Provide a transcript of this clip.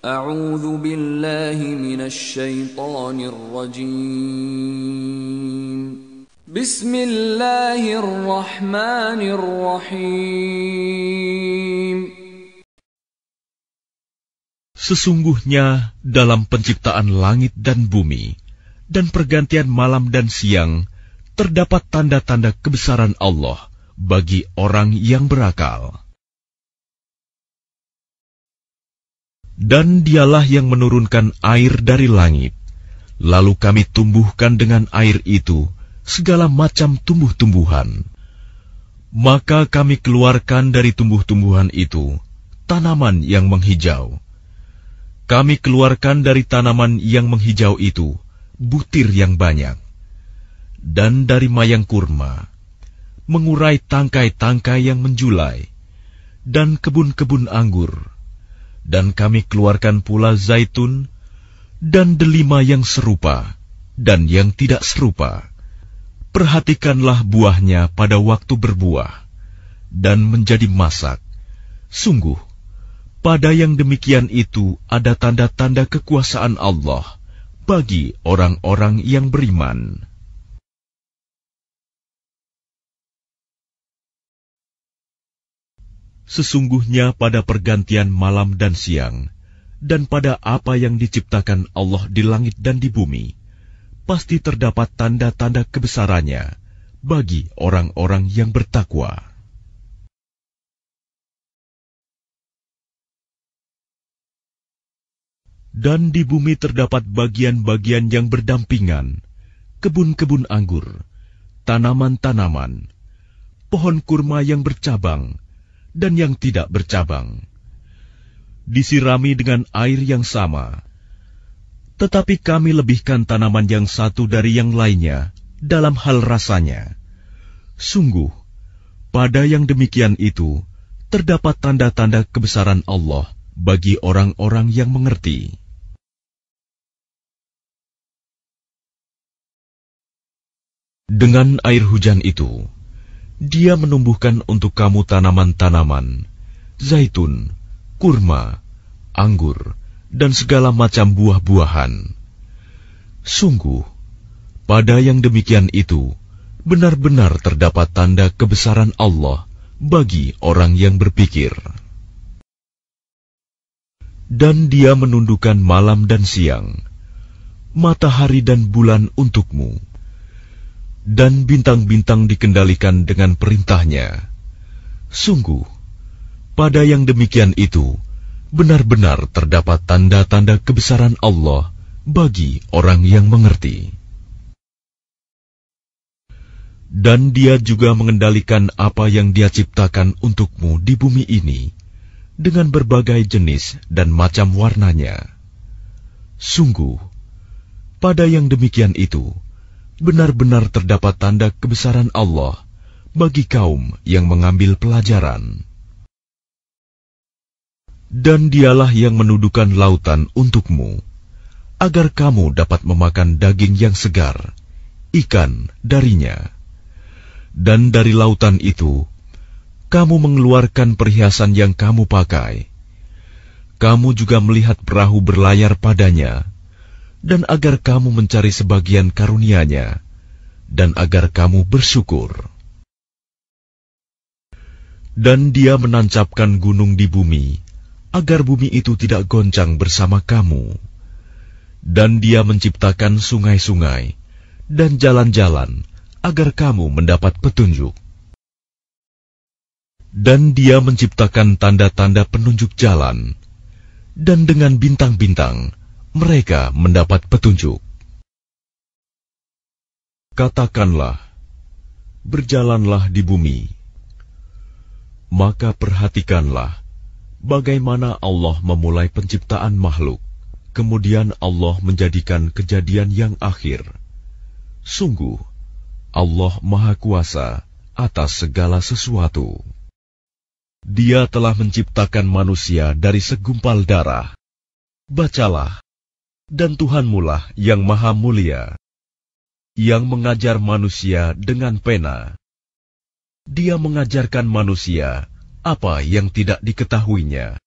أعوذ بالله من الشيطان الرجيم بسم الله الرحمن الرحيم Sesungguhnya dalam penciptaan langit dan bumi dan pergantian malam dan siang terdapat tanda-tanda kebesaran Allah bagi orang yang berakal. Dan dialah yang menurunkan air dari langit. Lalu kami tumbuhkan dengan air itu segala macam tumbuh-tumbuhan. Maka kami keluarkan dari tumbuh-tumbuhan itu tanaman yang menghijau. Kami keluarkan dari tanaman yang menghijau itu butir yang banyak. Dan dari mayang kurma, mengurai tangkai-tangkai yang menjulai, dan kebun-kebun anggur dan kami keluarkan pula zaitun dan delima yang serupa dan yang tidak serupa. Perhatikanlah buahnya pada waktu berbuah dan menjadi masak. Sungguh, pada yang demikian itu ada tanda-tanda kekuasaan Allah bagi orang-orang yang beriman. Sesungguhnya pada pergantian malam dan siang, dan pada apa yang diciptakan Allah di langit dan di bumi, pasti terdapat tanda-tanda kebesarannya bagi orang-orang yang bertakwa. Dan di bumi terdapat bagian-bagian yang berdampingan, kebun-kebun anggur, tanaman-tanaman, pohon kurma yang bercabang, dan yang tidak bercabang. Disirami dengan air yang sama, tetapi kami lebihkan tanaman yang satu dari yang lainnya dalam hal rasanya. Sungguh, pada yang demikian itu terdapat tanda-tanda kebesaran Allah bagi orang-orang yang mengerti. Dengan air hujan itu, dia menumbuhkan untuk kamu tanaman-tanaman, zaitun, kurma, anggur, dan segala macam buah-buahan. Sungguh, pada yang demikian itu benar-benar terdapat tanda kebesaran Allah bagi orang yang berpikir. Dan Dia menundukkan malam dan siang, matahari dan bulan untukmu dan bintang-bintang dikendalikan dengan perintahnya. Sungguh, pada yang demikian itu benar-benar terdapat tanda-tanda kebesaran Allah bagi orang yang mengerti. Dan dia juga mengendalikan apa yang dia ciptakan untukmu di bumi ini dengan berbagai jenis dan macam warnanya. Sungguh, pada yang demikian itu, benar-benar terdapat tanda kebesaran Allah bagi kaum yang mengambil pelajaran. Dan dialah yang menuduhkan lautan untukmu, agar kamu dapat memakan daging yang segar, ikan darinya. Dan dari lautan itu, kamu mengeluarkan perhiasan yang kamu pakai. Kamu juga melihat perahu berlayar padanya, dan agar kamu mencari sebagian karunia-Nya, dan agar kamu bersyukur. Dan Dia menancapkan gunung di bumi, agar bumi itu tidak goncang bersama kamu. Dan Dia menciptakan sungai-sungai dan jalan-jalan, agar kamu mendapat petunjuk. Dan Dia menciptakan tanda-tanda penunjuk jalan, dan dengan bintang-bintang mereka mendapat petunjuk. Katakanlah, berjalanlah di bumi, maka perhatikanlah bagaimana Allah memulai penciptaan makhluk, kemudian Allah menjadikan kejadian yang akhir. Sungguh, Allah Maha Kuasa atas segala sesuatu. Dia telah menciptakan manusia dari segumpal darah. Bacalah dan Tuhanmulah yang Maha Mulia, yang mengajar manusia dengan pena. Dia mengajarkan manusia apa yang tidak diketahuinya.